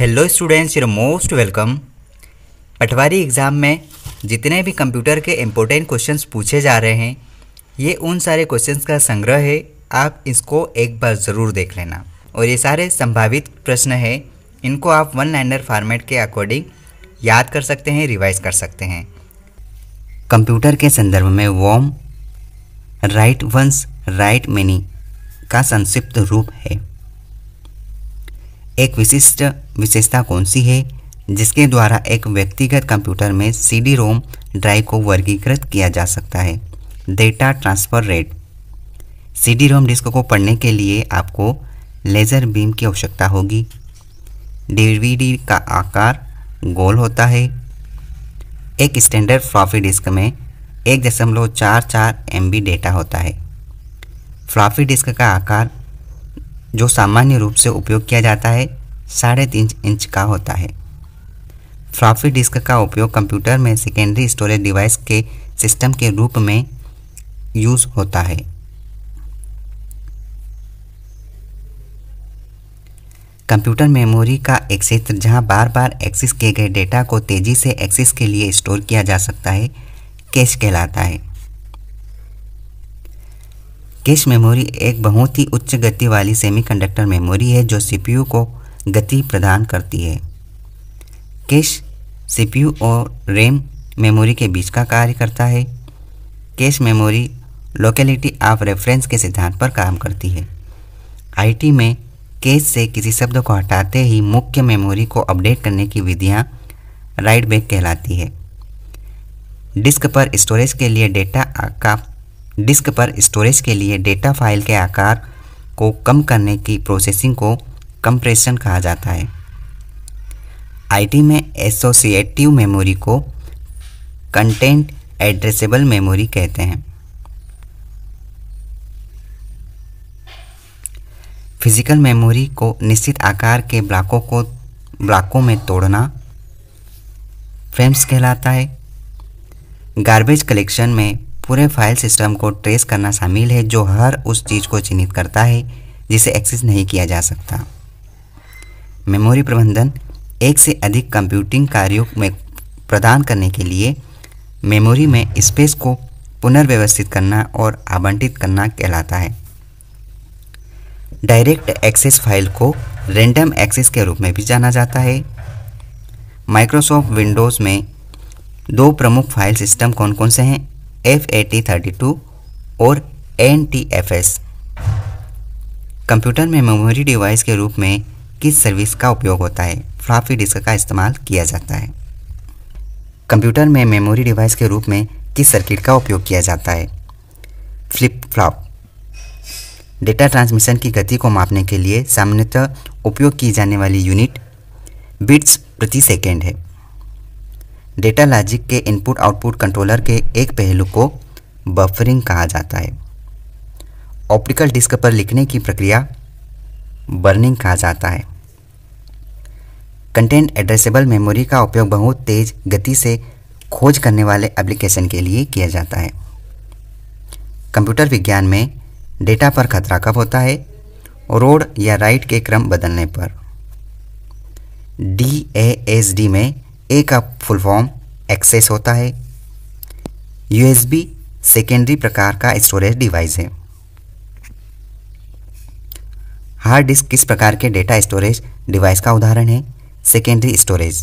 hello students your most welcome Patwari exam में जितने भी कंप्यूटर के इम्पोर्टेंट क्वेश्चंस पूछे जा रहे हैं ये उन सारे क्वेश्चंस का संग्रह है आप इसको एक बार ज़रूर देख लेना और ये सारे संभावित प्रश्न हैं इनको आप वन लाइनर फॉर्मेट के अकॉर्डिंग याद कर सकते हैं रिवाइज कर सकते हैं कंप्यूटर के संदर्भ में वॉम राइट वंस राइट मैनी का संक्षिप्त रूप है एक विशिष्ट विशेषता कौन सी है जिसके द्वारा एक व्यक्तिगत कंप्यूटर में सी रोम ड्राइव को वर्गीकृत किया जा सकता है data transfer rate C ROM disk को पढ़ने के लिए आपको लेज़र बीम की आवश्यकता होगी डीवीडी का आकार गोल होता है एक स्टैंडर्ड फ्लॉफी डिस्क में एक दशमलव चार चार एम डेटा होता है फ्लॉफी डिस्क का आकार जो सामान्य रूप से उपयोग किया जाता है साढ़े तीन इंच का होता है फ्लॉपी डिस्क का उपयोग कंप्यूटर में सेकेंडरी स्टोरेज डिवाइस के सिस्टम के रूप में यूज़ होता है कंप्यूटर मेमोरी का एक क्षेत्र जहां बार बार एक्सेस किए गए डेटा को तेज़ी से एक्सेस के लिए स्टोर किया जा सकता है कैश कहलाता है कैश मेमोरी एक बहुत ही उच्च गति वाली सेमीकंडक्टर मेमोरी है जो सीपीयू को गति प्रदान करती है कैश सीपीयू और रैम मेमोरी के बीच का कार्य करता है cache memory locality of reference के सिद्धांत पर काम करती है आईटी में कैश से किसी शब्द को हटाते ही मुख्य मेमोरी को अपडेट करने की विधियाँ राइट बैक कहलाती है डिस्क पर स्टोरेज के लिए डेटा का डिस्क पर स्टोरेज के लिए डेटा फाइल के आकार को कम करने की प्रोसेसिंग को कंप्रेशन कहा जाता है आईटी में एसोसिएटिव मेमोरी को कंटेंट एड्रेसेबल मेमोरी कहते हैं फिजिकल मेमोरी को निश्चित आकार के ब्लॉकों को ब्लॉकों में तोड़ना फ्रेम्स कहलाता है गार्बेज कलेक्शन में पूरे फाइल सिस्टम को ट्रेस करना शामिल है जो हर उस चीज़ को चिन्हित करता है जिसे एक्सेस नहीं किया जा सकता मेमोरी प्रबंधन एक से अधिक कंप्यूटिंग कार्यों में प्रदान करने के लिए मेमोरी में स्पेस को पुनर्व्यवस्थित करना और आवंटित करना कहलाता है डायरेक्ट एक्सेस फाइल को रेंडम एक्सेस के रूप में भी जाना जाता है माइक्रोसॉफ्ट विंडोज़ में दो प्रमुख फाइल सिस्टम कौन कौन से हैं F A T thirty two और N T F S computer में मेमोरी डिवाइस के रूप में किस सर्विस का उपयोग होता है फ्लॉपी डिस्क का इस्तेमाल किया जाता है कंप्यूटर में मेमोरी डिवाइस के रूप में किस सर्किट का उपयोग किया जाता है फ्लिप फ्लॉप डेटा ट्रांसमिशन की गति को मापने के लिए सामान्यतः उपयोग की जाने वाली यूनिट बिट्स प्रति सेकेंड है डेटा लॉजिक के इनपुट आउटपुट कंट्रोलर के एक पहलू को बफरिंग कहा जाता है ऑप्टिकल डिस्क पर लिखने की प्रक्रिया बर्निंग कहा जाता है कंटेंट एड्रेसेबल मेमोरी का उपयोग बहुत तेज गति से खोज करने वाले एप्लीकेशन के लिए किया जाता है कंप्यूटर विज्ञान में डेटा पर खतरा कब होता है रोड या राइट के क्रम बदलने पर डी ए एस डी में ए का फुल फॉर्म एक्सेस होता है यूएसबी सेकेंडरी प्रकार का स्टोरेज डिवाइस है हार्ड डिस्क किस प्रकार के डेटा स्टोरेज डिवाइस का उदाहरण है सेकेंडरी स्टोरेज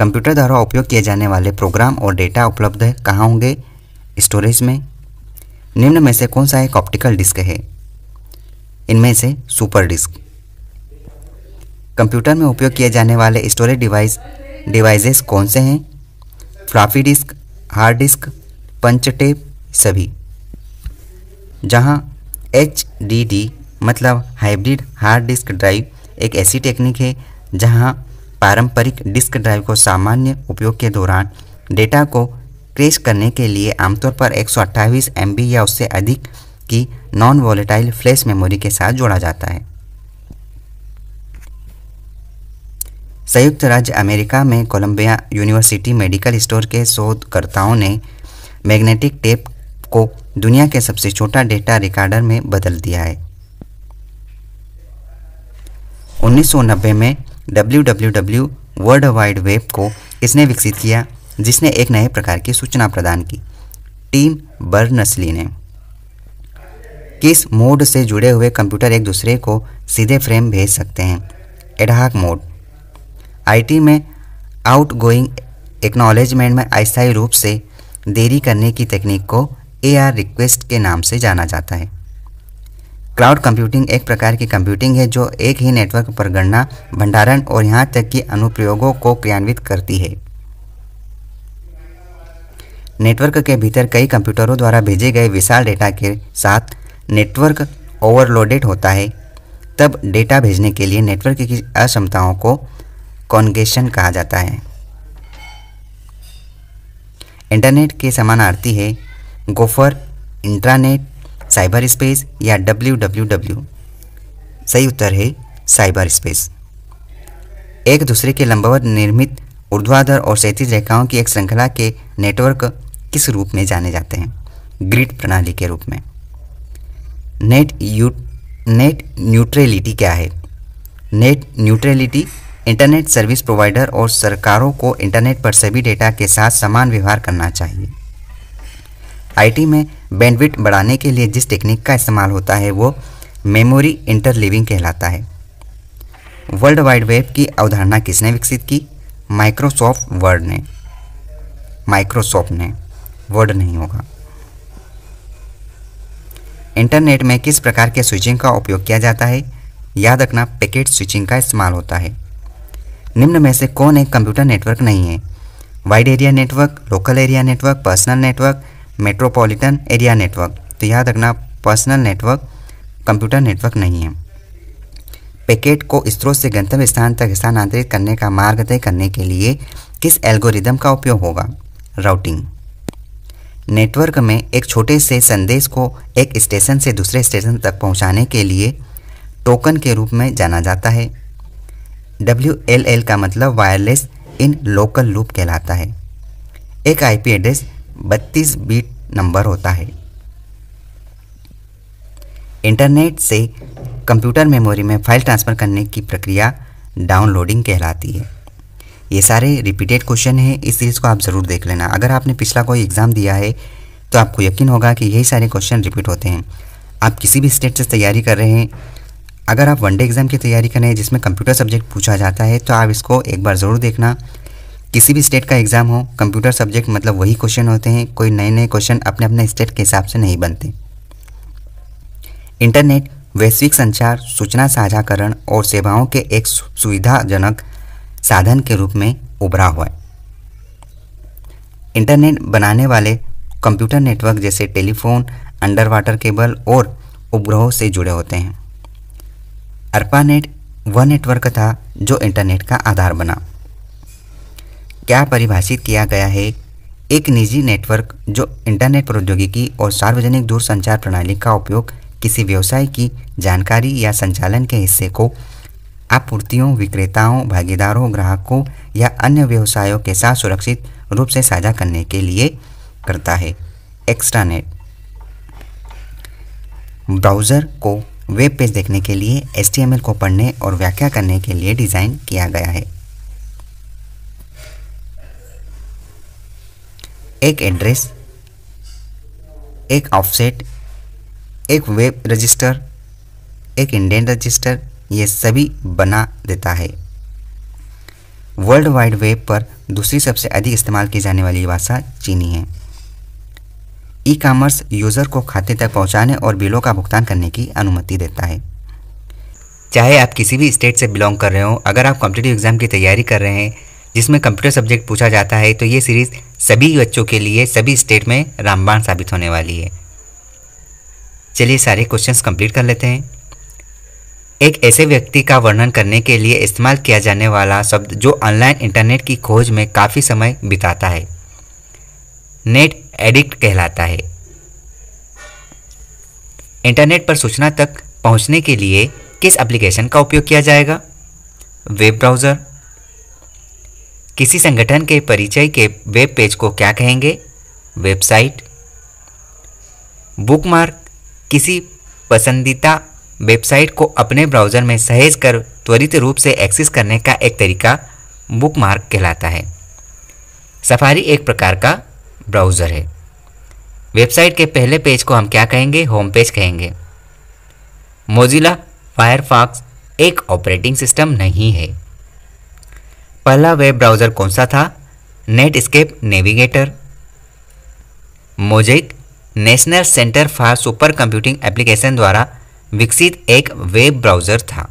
कंप्यूटर द्वारा उपयोग किए जाने वाले प्रोग्राम और डेटा उपलब्ध कहाँ होंगे स्टोरेज में निम्न में से कौन सा एक ऑप्टिकल डिस्क है इनमें से सुपर डिस्क कंप्यूटर में उपयोग किए जाने वाले स्टोरेज डिवाइस डिवाइसेस कौन से हैं floppy disk hard disk punch tape सभी जहाँ एच डी डी मतलब हाइब्रिड हार्ड डिस्क ड्राइव एक ऐसी टेक्निक है जहां पारंपरिक डिस्क ड्राइव को सामान्य उपयोग के दौरान डेटा को क्रेश करने के लिए आमतौर पर एक सौ या उससे अधिक की नॉन वॉलेटाइल फ्लैश मेमोरी के साथ जोड़ा जाता है संयुक्त राज्य अमेरिका में कोलंबिया यूनिवर्सिटी मेडिकल स्टोर के शोधकर्ताओं ने मैग्नेटिक टेप को दुनिया के सबसे छोटा डेटा रिकॉर्डर में बदल दिया है 1990 में डब्ल्यू वर्ल्ड वाइड वेब को इसने विकसित किया जिसने एक नए प्रकार की सूचना प्रदान की टीम बर्नसली ने किस मोड से जुड़े हुए कंप्यूटर एक दूसरे को सीधे फ्रेम भेज सकते हैं एडहाक मोड आईटी में आउट गोइंग एक्नॉलेजमेंट में अस्थायी रूप से देरी करने की तकनीक को एआर रिक्वेस्ट के नाम से जाना जाता है क्लाउड कंप्यूटिंग एक प्रकार की कंप्यूटिंग है जो एक ही नेटवर्क पर गणना भंडारण और यहाँ तक कि अनुप्रयोगों को क्रियान्वित करती है नेटवर्क के भीतर कई कंप्यूटरों द्वारा भेजे गए विशाल डेटा के साथ नेटवर्क ओवरलोडेड होता है तब डेटा भेजने के लिए नेटवर्क की अक्षमताओं को कॉन्गेशन कहा जाता है इंटरनेट के समानार्थी है गोफर इंट्रानेट साइबर स्पेस या डब्ल्यू डब्ल्यू डब्ल्यू सही उत्तर है साइबर स्पेस एक दूसरे के लंबवत निर्मित ऊर्ध्वाधर और सैतीस रेखाओं की एक श्रृंखला के नेटवर्क किस रूप में जाने जाते हैं ग्रिड प्रणाली के रूप में नेट यू नेट न्यूट्रेलिटी क्या है net neutrality internet service provider और सरकारों को इंटरनेट पर सभी डेटा के साथ समान व्यवहार करना चाहिए आईटी में बैंडविट बढ़ाने के लिए जिस टेक्निक का इस्तेमाल होता है वो मेमोरी इंटरलिविंग कहलाता है वर्ल्ड वाइड वेब की अवधारणा किसने विकसित की माइक्रोसॉफ्ट वर्ड ने माइक्रोसॉफ्ट ने वर्ड नहीं होगा इंटरनेट में किस प्रकार के स्विचिंग का उपयोग किया जाता है याद रखना पैकेट स्विचिंग का इस्तेमाल होता है निम्न में से कौन एक कंप्यूटर नेटवर्क नहीं है wide area network local area network personal network metropolitan area network तो याद रखना पर्सनल नेटवर्क कंप्यूटर नेटवर्क नहीं है पैकेट को स्त्रोत से गंतव्य स्थान तक स्थानांतरित करने का मार्ग तय करने के लिए किस एल्गोरिदम का उपयोग होगा राउटिंग नेटवर्क में एक छोटे से संदेश को एक स्टेशन से दूसरे स्टेशन तक पहुंचाने के लिए टोकन के रूप में जाना जाता है डब्ल्यू एल एल का मतलब वायरलेस इन लोकल लूप कहलाता है एक आईपी एड्रेस बत्तीस बीट नंबर होता है इंटरनेट से कंप्यूटर मेमोरी में फाइल ट्रांसफ़र करने की प्रक्रिया डाउनलोडिंग कहलाती है ये सारे रिपीटेड क्वेश्चन हैं इस सीरीज़ को आप ज़रूर देख लेना अगर आपने पिछला कोई एग्ज़ाम दिया है तो आपको यकीन होगा कि यही सारे क्वेश्चन रिपीट होते हैं आप किसी भी स्टेट से तैयारी कर रहे हैं अगर आप वनडे एग्ज़ाम की तैयारी कर रहे हैं जिसमें कंप्यूटर सब्जेक्ट पूछा जाता है तो आप इसको एक बार ज़रूर देखना किसी भी स्टेट का एग्ज़ाम हो कंप्यूटर सब्जेक्ट मतलब वही क्वेश्चन होते हैं कोई नए नए क्वेश्चन अपने अपने स्टेट के हिसाब से नहीं बनते इंटरनेट वैश्विक संचार सूचना साझाकरण और सेवाओं के एक सुविधाजनक साधन के रूप में उभरा हुआ है इंटरनेट बनाने वाले कंप्यूटर नेटवर्क जैसे टेलीफोन अंडर वाटर केबल और उपग्रहों से जुड़े होते हैं अर्पानेट वह नेटवर्क था जो इंटरनेट का आधार बना क्या परिभाषित किया गया है एक निजी नेटवर्क जो इंटरनेट प्रौद्योगिकी और सार्वजनिक दूरसंचार प्रणाली का उपयोग किसी व्यवसाय की जानकारी या संचालन के हिस्से को आपूर्तियों विक्रेताओं भागीदारों ग्राहकों या अन्य व्यवसायों के साथ सुरक्षित रूप से साझा करने के लिए करता है एक्स्ट्रानेट ब्राउज़र को वेब पेज देखने के लिए एस को पढ़ने और व्याख्या करने के लिए डिज़ाइन किया गया है एक एड्रेस एक ऑफसेट एक वेब रजिस्टर एक इंडियन रजिस्टर ये सभी बना देता है वर्ल्ड वाइड वेब पर दूसरी सबसे अधिक इस्तेमाल की जाने वाली भाषा चीनी है ई कामर्स यूज़र को खाते तक पहुंचाने और बिलों का भुगतान करने की अनुमति देता है चाहे आप किसी भी स्टेट से बिलोंग कर रहे हो अगर आप कॉम्पिटेटिव एग्ज़ाम की तैयारी कर रहे हैं जिसमें कंप्यूटर सब्जेक्ट पूछा जाता है तो ये सीरीज़ सभी बच्चों के लिए सभी स्टेट में रामबाण साबित होने वाली है चलिए सारे क्वेश्चंस कंप्लीट कर लेते हैं एक ऐसे व्यक्ति का वर्णन करने के लिए इस्तेमाल किया जाने वाला शब्द जो ऑनलाइन इंटरनेट की खोज में काफ़ी समय बिताता है नेट एडिक्ट कहलाता है इंटरनेट पर सूचना तक पहुंचने के लिए किस एप्लीकेशन का उपयोग किया जाएगा वेब ब्राउज़र किसी संगठन के परिचय के वेब पेज को क्या कहेंगे वेबसाइट बुकमार्क किसी पसंदीदा वेबसाइट को अपने ब्राउज़र में सहेज कर त्वरित रूप से एक्सेस करने का एक तरीका बुकमार्क कहलाता है सफारी एक प्रकार का ब्राउज़र है वेबसाइट के पहले पेज को हम क्या कहेंगे होम पेज कहेंगे मोजिला फायरफॉक्स एक ऑपरेटिंग सिस्टम नहीं है पहला वेब ब्राउज़र कौन सा था Netscape Navigator Mosaic National Center for supercomputing application द्वारा विकसित एक वेब ब्राउज़र था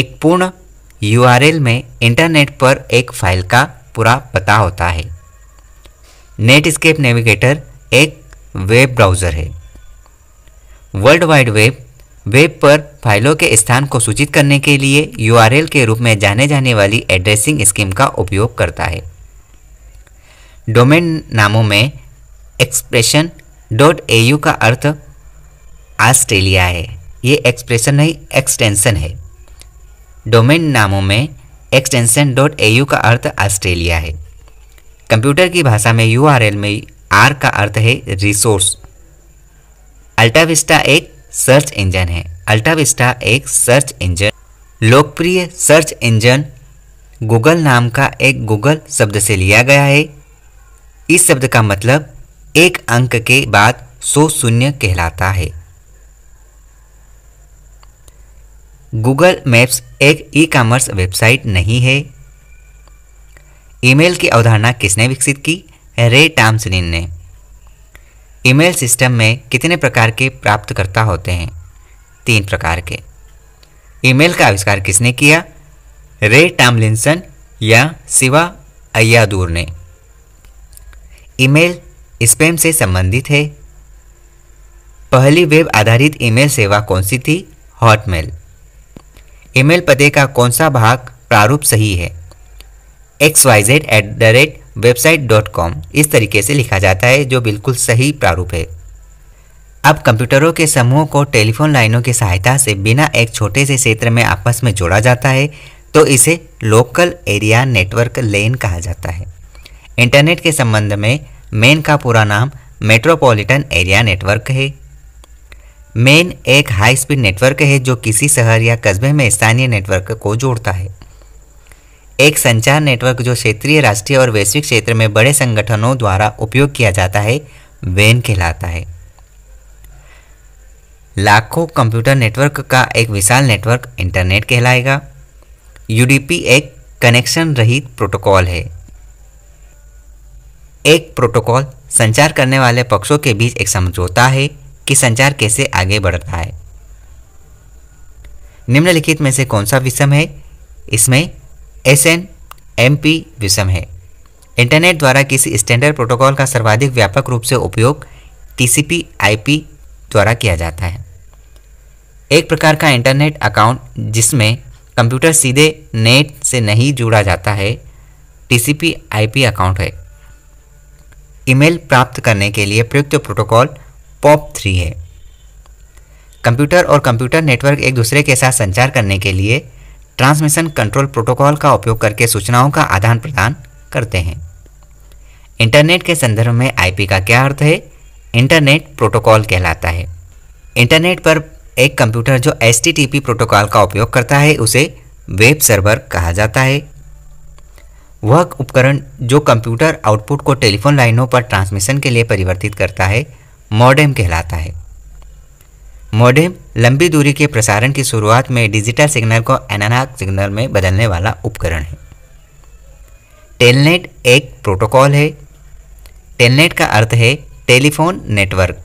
एक पूर्ण यूआरएल में इंटरनेट पर एक फाइल का पूरा पता होता है नेटस्केप नेविगेटर एक वेब ब्राउज़र है वर्ल्ड वाइड वेब वेब पर फाइलों के स्थान को सूचित करने के लिए यूआरएल के रूप में जाने जाने वाली एड्रेसिंग स्कीम का उपयोग करता है डोमेन नामों में एक्सप्रेशन डॉट ए का अर्थ ऑस्ट्रेलिया है ये एक्सप्रेशन नहीं एक्सटेंशन है डोमेन नामों में एक्सटेंशन डॉट ए का अर्थ ऑस्ट्रेलिया है कंप्यूटर की भाषा में यू में आर का अर्थ है रिसोर्स अल्टाविस्टा एक सर्च इंजन है अल्टाविस्टा एक सर्च इंजन लोकप्रिय सर्च इंजन गूगल नाम का एक गूगल शब्द से लिया गया है इस शब्द का मतलब एक अंक के बाद सौ शून्य कहलाता है गूगल मैप्स एक ई कॉमर्स वेबसाइट नहीं है ईमेल की अवधारणा किसने विकसित की रे टाम्सिन ने ईमेल सिस्टम में कितने प्रकार के प्राप्तकर्ता होते हैं तीन प्रकार के ईमेल का आविष्कार किसने किया रे टामलिंसन या शिवा अयादूर ने ईमेल स्पेम से संबंधित है पहली वेब आधारित ईमेल सेवा कौन सी थी हॉटमेल ईमेल पते का कौन सा भाग प्रारूप सही है X Y Z at the rate website dot com इस तरीके से लिखा जाता है जो बिल्कुल सही प्रारूप है अब कंप्यूटरों के समूह को टेलीफोन लाइनों की सहायता से बिना एक छोटे से क्षेत्र में आपस में जोड़ा जाता है तो इसे लोकल एरिया नेटवर्क लेन कहा जाता है इंटरनेट के संबंध में मेन का पूरा नाम मेट्रोपॉलिटन एरिया नेटवर्क है मेन एक हाई स्पीड नेटवर्क है जो किसी शहर या कस्बे में स्थानीय नेटवर्क को जोड़ता है एक संचार नेटवर्क जो क्षेत्रीय राष्ट्रीय और वैश्विक क्षेत्र में बड़े संगठनों द्वारा उपयोग किया जाता है वेन कहलाता है लाखों कंप्यूटर नेटवर्क का एक विशाल नेटवर्क इंटरनेट कहलाएगा यूडीपी एक कनेक्शन रहित प्रोटोकॉल है एक प्रोटोकॉल संचार करने वाले पक्षों के बीच एक समझौता है कि संचार कैसे आगे बढ़ता है निम्नलिखित में से कौन सा विषम है इसमें एस एन एम पी विषम है इंटरनेट द्वारा किसी स्टैंडर्ड प्रोटोकॉल का सर्वाधिक व्यापक रूप से उपयोग टीसीपी आईपी द्वारा किया जाता है एक प्रकार का इंटरनेट अकाउंट जिसमें कंप्यूटर सीधे नेट से नहीं जुड़ा जाता है टीसीपी आईपी अकाउंट है ईमेल प्राप्त करने के लिए प्रयुक्त प्रोटोकॉल पॉप थ्री है कंप्यूटर और कंप्यूटर नेटवर्क एक दूसरे के साथ संचार करने के लिए ट्रांसमिशन कंट्रोल प्रोटोकॉल का उपयोग करके सूचनाओं का आदान प्रदान करते हैं इंटरनेट के संदर्भ में आईपी का क्या अर्थ है इंटरनेट प्रोटोकॉल कहलाता है इंटरनेट पर एक कंप्यूटर जो एस प्रोटोकॉल का उपयोग करता है उसे वेब सर्वर कहा जाता है वह उपकरण जो कंप्यूटर आउटपुट को टेलीफोन लाइनों पर ट्रांसमिशन के लिए परिवर्तित करता है मॉडेम कहलाता है मोडेम लंबी दूरी के प्रसारण की शुरुआत में डिजिटल सिग्नल को एनानाक सिग्नल में बदलने वाला उपकरण है टेलनेट एक प्रोटोकॉल है टेलनेट का अर्थ है टेलीफोन नेटवर्क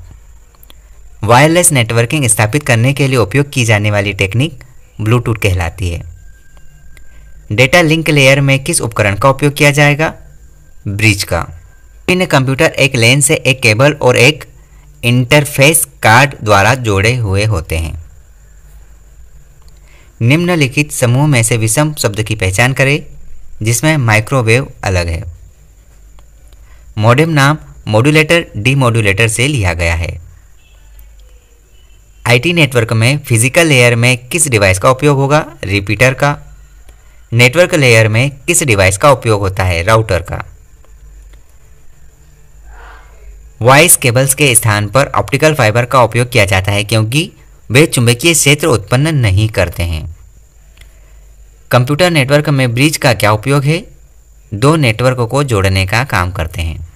वायरलेस नेटवर्किंग स्थापित करने के लिए उपयोग की जाने वाली टेक्निक ब्लूटूथ कहलाती है डेटा लिंक लेयर में किस उपकरण का उपयोग किया जाएगा ब्रिज का विभिन्न कंप्यूटर एक लेन से एक केबल और एक इंटरफेस कार्ड द्वारा जोड़े हुए होते हैं निम्नलिखित समूह में से विषम शब्द की पहचान करें जिसमें माइक्रोवेव अलग है मॉडेम नाम मॉड्यूलेटर डीमोड्यूलेटर से लिया गया है आईटी नेटवर्क में फिजिकल लेयर में किस डिवाइस का उपयोग होगा रिपीटर का नेटवर्क लेयर में किस डिवाइस का उपयोग होता है राउटर का वॉइस केबल्स के स्थान पर ऑप्टिकल फाइबर का उपयोग किया जाता है क्योंकि वे चुंबकीय क्षेत्र उत्पन्न नहीं करते हैं कंप्यूटर नेटवर्क में ब्रिज का क्या उपयोग है दो नेटवर्क को जोड़ने का काम करते हैं